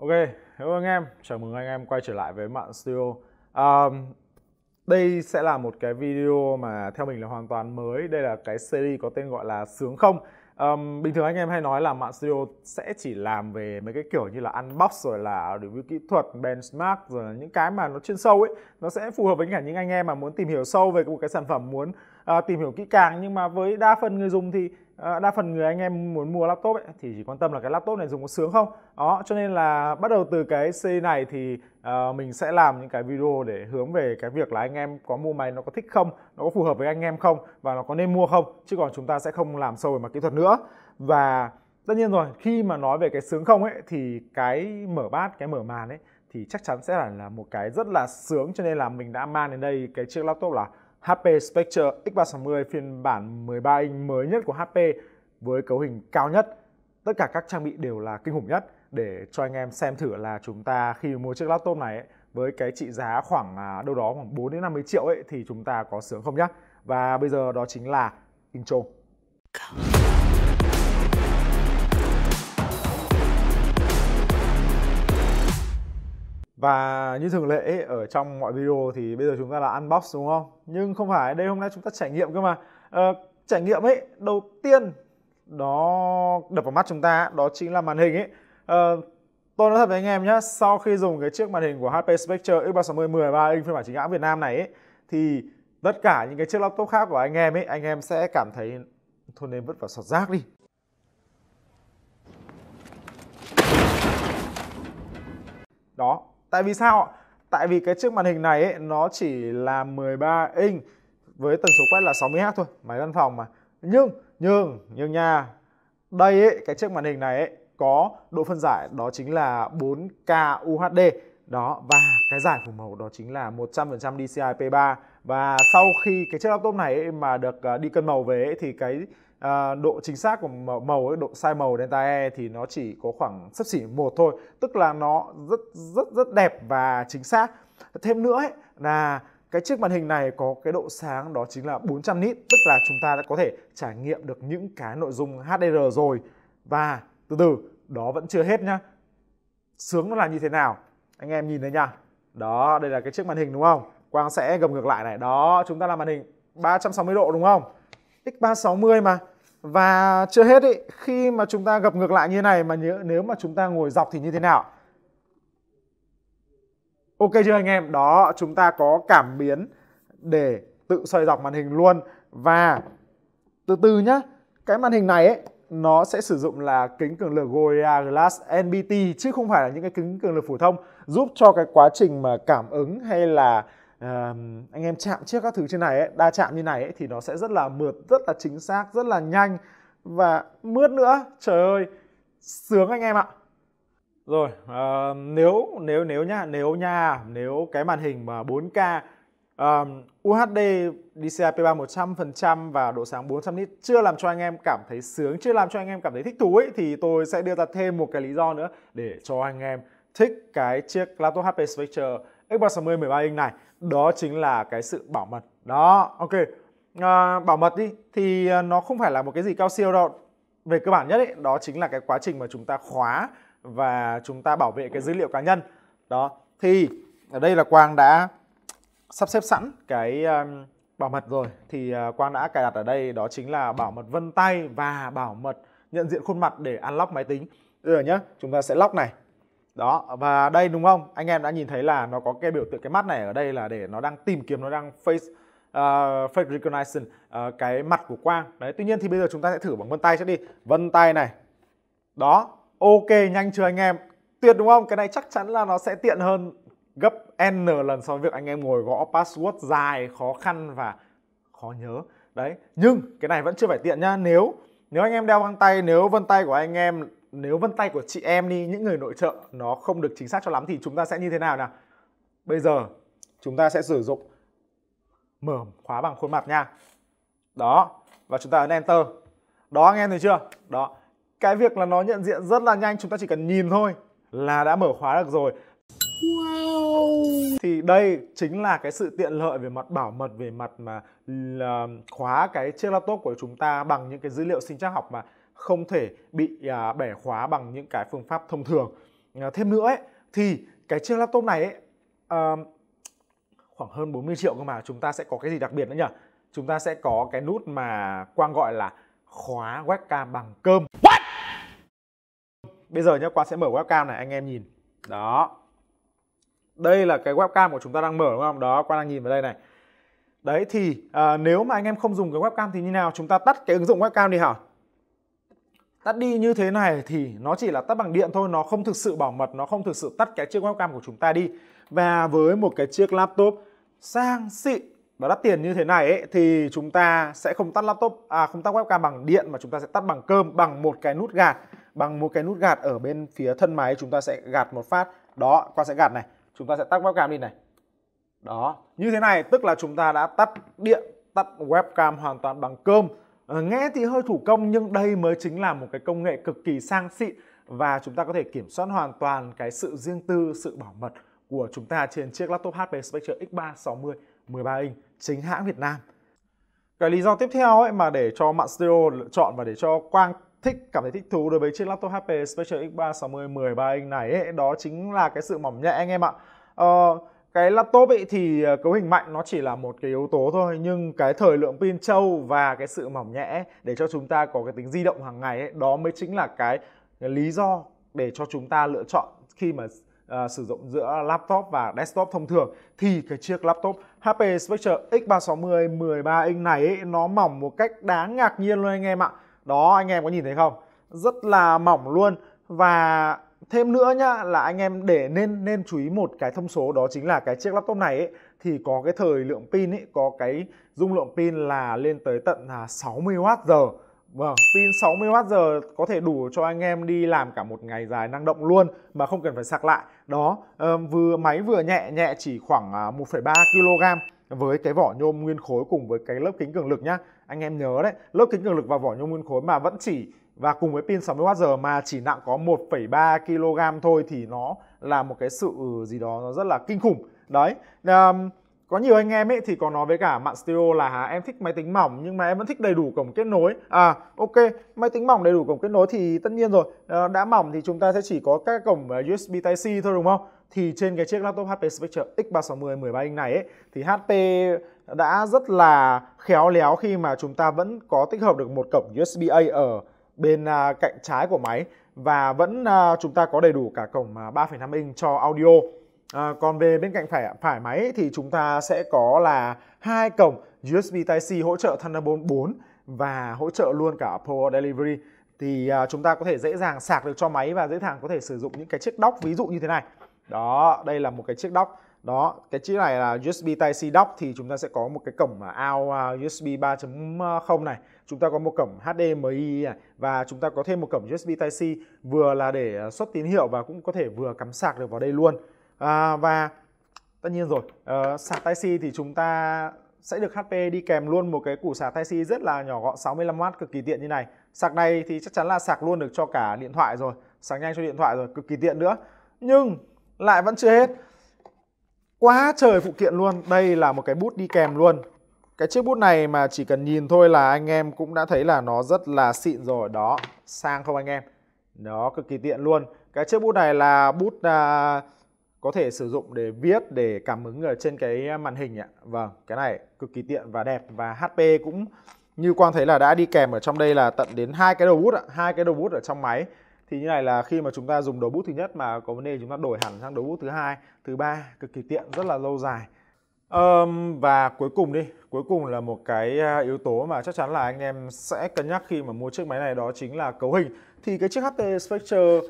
Ok, hello anh em, chào mừng anh em quay trở lại với mạng Studio. Um, đây sẽ là một cái video mà theo mình là hoàn toàn mới. Đây là cái series có tên gọi là sướng không. Um, bình thường anh em hay nói là mạng studio sẽ chỉ làm về mấy cái kiểu như là unbox rồi là review kỹ thuật, benchmark rồi là những cái mà nó chuyên sâu ấy nó sẽ phù hợp với cả những anh em mà muốn tìm hiểu sâu về một cái sản phẩm muốn uh, tìm hiểu kỹ càng nhưng mà với đa phần người dùng thì Ờ, đa phần người anh em muốn mua laptop ấy, thì chỉ quan tâm là cái laptop này dùng có sướng không đó cho nên là bắt đầu từ cái C này thì à, mình sẽ làm những cái video để hướng về cái việc là anh em có mua máy nó có thích không nó có phù hợp với anh em không và nó có nên mua không chứ còn chúng ta sẽ không làm sâu về mặt kỹ thuật nữa và tất nhiên rồi khi mà nói về cái sướng không ấy thì cái mở bát cái mở màn ấy thì chắc chắn sẽ là một cái rất là sướng cho nên là mình đã mang đến đây cái chiếc laptop là HP Spectre X360 phiên bản 13 inch mới nhất của HP với cấu hình cao nhất. Tất cả các trang bị đều là kinh khủng nhất để cho anh em xem thử là chúng ta khi mua chiếc laptop này ấy, với cái trị giá khoảng à, đâu đó khoảng 4 đến 50 triệu ấy thì chúng ta có sướng không nhá. Và bây giờ đó chính là intro. Go. Và như thường lệ ở trong mọi video thì bây giờ chúng ta là unbox đúng không? Nhưng không phải, đây hôm nay chúng ta trải nghiệm cơ mà. À, trải nghiệm ấy, đầu tiên đó đập vào mắt chúng ta đó chính là màn hình ấy. À, tôi nói thật với anh em nhé, sau khi dùng cái chiếc màn hình của HP Spectre X360 13 inch phiên bản chính hãng Việt Nam này ấy, thì tất cả những cái chiếc laptop khác của anh em ấy, anh em sẽ cảm thấy thôi nên vứt vào sọt rác đi. Đó, Tại vì sao ạ? Tại vì cái chiếc màn hình này ấy, nó chỉ là 13 inch với tần số quét là 60Hz thôi, máy văn phòng mà. Nhưng, nhưng, nhưng nha, đây ấy, cái chiếc màn hình này ấy, có độ phân giải đó chính là 4K UHD. Đó, và cái giải phủ màu đó chính là 100% DCI P3. Và sau khi cái chiếc laptop này ấy mà được ờ, đi cân màu về ấy, thì cái à, độ chính xác của màu, màu độ sai màu delta E thì nó chỉ có khoảng sấp xỉ một thôi tức là nó rất rất rất đẹp và chính xác thêm nữa ấy, là cái chiếc màn hình này có cái độ sáng đó chính là 400 nit tức là chúng ta đã có thể trải nghiệm được những cái nội dung HDR rồi và từ từ đó vẫn chưa hết nhá sướng nó là như thế nào anh em nhìn thấy nha đó đây là cái chiếc màn hình đúng không Quang sẽ gầm ngược lại này đó chúng ta là màn hình 360 độ đúng không X360 mà và chưa hết ý, khi mà chúng ta gặp ngược lại như này mà nhớ, nếu mà chúng ta ngồi dọc thì như thế nào ok chưa anh em đó chúng ta có cảm biến để tự xoay dọc màn hình luôn và từ từ nhá cái màn hình này ấy, nó sẽ sử dụng là kính cường lực Gorilla Glass NBT chứ không phải là những cái kính cường lực phổ thông giúp cho cái quá trình mà cảm ứng hay là à, anh em chạm chiếc các thứ trên này ấy, đa chạm như này ấy, thì nó sẽ rất là mượt rất là chính xác rất là nhanh và mướt nữa trời ơi sướng anh em ạ rồi à, nếu nếu nếu nhá nếu nha nếu cái màn hình mà 4K um, UHD DCI P3 100% và độ sáng 400 nit chưa làm cho anh em cảm thấy sướng, chưa làm cho anh em cảm thấy thích thú ấy thì tôi sẽ đưa ra thêm một cái lý do nữa để cho anh em thích cái chiếc laptop HP Spectre Xbox 60 13 inch này đó chính là cái sự bảo mật đó ok à, bảo mật đi thì à, nó không phải là một cái gì cao siêu đâu về cơ bản nhất ấy, đó chính là cái quá trình mà chúng ta khóa và chúng ta bảo vệ cái dữ liệu cá nhân đó thì ở đây là quang đã sắp xếp sẵn cái um, bảo mật rồi thì uh, quang đã cài đặt ở đây đó chính là bảo mật vân tay và bảo mật nhận diện khuôn mặt để unlock máy tính được rồi nhá chúng ta sẽ lock này đó và đây đúng không anh em đã nhìn thấy là nó có cái biểu tượng cái mắt này ở đây là để nó đang tìm kiếm nó đang face uh, ờ, face recognition uh, cái mặt của quang đấy tuy nhiên thì bây giờ chúng ta sẽ thử bằng vân tay sẽ đi vân tay này đó ok nhanh chưa anh em tuyệt đúng không cái này chắc chắn là nó sẽ tiện hơn gấp n lần so với việc anh em ngồi gõ password dài khó khăn và khó nhớ đấy nhưng cái này vẫn chưa phải tiện nhá nếu nếu anh em đeo găng tay nếu vân tay của anh em nếu vân tay của chị em đi những người nội trợ nó không được chính xác cho lắm thì chúng ta sẽ như thế nào nào bây giờ chúng ta sẽ sử dụng mở khóa bằng khuôn mặt nha đó và chúng ta ấn enter đó anh em thấy chưa đó cái việc là nó nhận diện rất là nhanh chúng ta chỉ cần nhìn thôi là đã mở khóa được rồi Wow. Thì đây chính là cái sự tiện lợi về mặt bảo mật về mặt mà khóa cái chiếc laptop của chúng ta bằng những cái dữ liệu sinh trắc học mà không thể bị à, bẻ khóa bằng những cái phương pháp thông thường à, thêm nữa ấy, thì cái chiếc laptop này ấy, à, khoảng hơn 40 triệu cơ mà chúng ta sẽ có cái gì đặc biệt nữa nhỉ chúng ta sẽ có cái nút mà Quang gọi là khóa webcam bằng cơm What? bây giờ nhé Quang sẽ mở webcam này anh em nhìn đó đây là cái webcam của chúng ta đang mở đúng không đó Quang đang nhìn vào đây này đấy thì à, nếu mà anh em không dùng cái webcam thì như nào chúng ta tắt cái ứng dụng webcam đi hả tắt đi như thế này thì nó chỉ là tắt bằng điện thôi nó không thực sự bảo mật nó không thực sự tắt cái chiếc webcam của chúng ta đi và với một cái chiếc laptop sang xịn và đắt tiền như thế này ấy, thì chúng ta sẽ không tắt laptop à không tắt webcam bằng điện mà chúng ta sẽ tắt bằng cơm bằng một cái nút gạt bằng một cái nút gạt ở bên phía thân máy chúng ta sẽ gạt một phát đó qua sẽ gạt này chúng ta sẽ tắt webcam đi này đó như thế này tức là chúng ta đã tắt điện tắt webcam hoàn toàn bằng cơm Ờ, nghe thì hơi thủ công nhưng đây mới chính là một cái công nghệ cực kỳ sang xịn và chúng ta có thể kiểm soát hoàn toàn cái sự riêng tư, sự bảo mật của chúng ta trên chiếc laptop HP Spectre X360 13 inch chính hãng Việt Nam. Cái lý do tiếp theo ấy mà để cho mạng stereo lựa chọn và để cho Quang thích cảm thấy thích thú đối với chiếc laptop HP Spectre X360 13 inch này ấy, đó chính là cái sự mỏng nhẹ anh em ạ. Ờ, cái laptop ấy thì ờ, cấu hình mạnh nó chỉ là một cái yếu tố thôi nhưng cái thời lượng pin trâu và cái sự mỏng nhẹ để cho chúng ta có cái tính di động hàng ngày ấy, đó mới chính là cái, cái lý do để cho chúng ta lựa chọn khi mà uh, sử dụng giữa laptop và desktop thông thường thì cái chiếc laptop HP Spectre X360 13 inch này ấy, nó mỏng một cách đáng ngạc nhiên luôn anh em ạ. Đó anh em có nhìn thấy không? Rất là mỏng luôn và thêm nữa nhá là anh em để nên nên chú ý một cái thông số đó chính là cái chiếc laptop này ấy, thì có cái thời lượng pin ấy có cái dung lượng pin là lên tới tận là 60W giờ Vâng, pin 60W giờ có thể đủ cho anh em đi làm cả một ngày dài năng động luôn mà không cần phải sạc lại. Đó, vừa máy vừa nhẹ, nhẹ chỉ khoảng 1,3 à, kg với cái vỏ nhôm nguyên khối cùng với cái lớp kính cường lực nhá. Anh em nhớ đấy, lớp kính cường lực và vỏ nhôm nguyên khối mà vẫn chỉ và cùng với pin 60 giờ mà chỉ nặng có 1,3 kg thôi thì nó là một cái sự gì đó nó rất là kinh khủng đấy um, có nhiều anh em ấy thì có nói với cả mạng stereo là hả em thích máy tính mỏng nhưng mà em vẫn thích đầy đủ cổng kết nối à ok máy tính mỏng đầy đủ cổng kết nối thì tất nhiên rồi ờ, đã mỏng thì chúng ta sẽ chỉ có các cổng ờ, USB Type C thôi đúng không thì trên cái chiếc laptop HP Spectre X360 13 inch này ấy, thì HP đã rất là khéo léo khi mà chúng ta vẫn có tích hợp được một cổng USB A ở bên à, cạnh trái của máy và vẫn à, chúng ta có đầy đủ cả cổng à, 3,5 inch cho audio. À, còn về bên cạnh phải phải máy thì chúng ta sẽ có là hai cổng USB Type-C hỗ trợ Thunderbolt 4 và hỗ trợ luôn cả Power Delivery thì à, chúng ta có thể dễ dàng sạc được cho máy và dễ dàng có thể sử dụng những cái chiếc dock ví dụ như thế này. Đó, đây là một cái chiếc dock đó cái chiếc này là USB Type-C dock thì chúng ta sẽ có một cái cổng out USB 3.0 này chúng ta có một cổng HDMI này và chúng ta có thêm một cổng USB Type-C vừa là để à, xuất tín hiệu và cũng có thể vừa cắm sạc được vào đây luôn à, và tất nhiên rồi uh, sạc Type-C thì chúng ta sẽ được HP đi kèm luôn một cái củ sạc Type-C rất là nhỏ gọn 65W cực kỳ tiện như này sạc này thì chắc chắn là sạc luôn được cho cả điện thoại rồi sạc nhanh cho điện thoại rồi cực kỳ tiện nữa nhưng lại vẫn chưa hết quá trời phụ kiện luôn đây là một cái bút đi kèm luôn cái chiếc bút này mà chỉ cần nhìn thôi là anh em cũng đã thấy là nó rất là xịn rồi đó sang không anh em nó cực kỳ tiện luôn cái chiếc bút này là bút à, có thể sử dụng để viết để cảm ứng ở trên cái màn hình ạ vâng cái này cực kỳ tiện và đẹp và HP cũng như quang thấy là đã đi kèm ở trong đây là tận đến hai cái đầu bút ạ hai cái đầu bút ở trong máy thì như này là khi mà chúng ta dùng đầu bút thứ nhất mà có vấn đề chúng ta đổi hẳn sang đầu bút thứ hai thứ ba cực kỳ tiện rất là lâu dài um, và cuối cùng đi cuối cùng là một cái à, yếu tố mà chắc chắn là anh em sẽ cân nhắc khi mà mua chiếc máy này đó chính là cấu hình thì cái chiếc HP Spectre uh,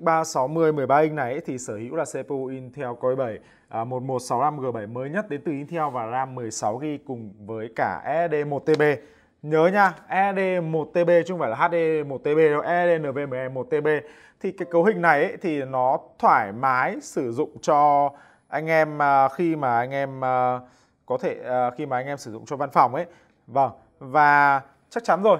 X360 13 inch này thì sở hữu là CPU Intel Core 7 uh, 1165G7 mới nhất đến từ Intel và RAM 16GB cùng với cả SSD e 1TB Nhớ nha, ED1TB chứ không phải là HD1TB đâu, EDNVMe1TB Thì cái cấu hình này ấy, thì nó thoải mái sử dụng cho anh em à, khi mà anh em à, có thể à, khi mà anh em sử dụng cho văn phòng ấy Vâng, và chắc chắn rồi,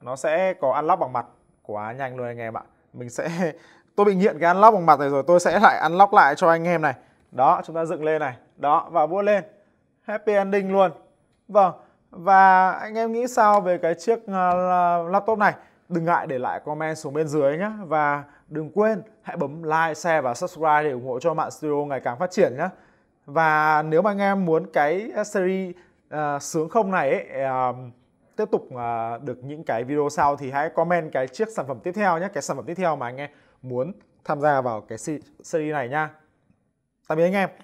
nó sẽ có unlock bằng mặt quá nhanh luôn anh em ạ Mình sẽ, tôi bị nghiện cái unlock bằng mặt này rồi, tôi sẽ lại unlock lại cho anh em này Đó, chúng ta dựng lên này, đó, và vua lên Happy ending luôn Vâng và anh em nghĩ sao về cái chiếc à, laptop này? Đừng ngại để lại comment xuống bên dưới nhé. Và đừng quên hãy bấm like, share và subscribe để ủng hộ cho mạng studio ngày càng phát triển nhé. Và nếu mà anh em muốn cái series uh, sướng không này ấy, uh, tiếp tục uh, được những cái video sau thì hãy comment cái chiếc sản phẩm tiếp theo nhé. Cái sản phẩm tiếp theo mà anh em muốn tham gia vào cái series này nha. Tạm biệt anh em.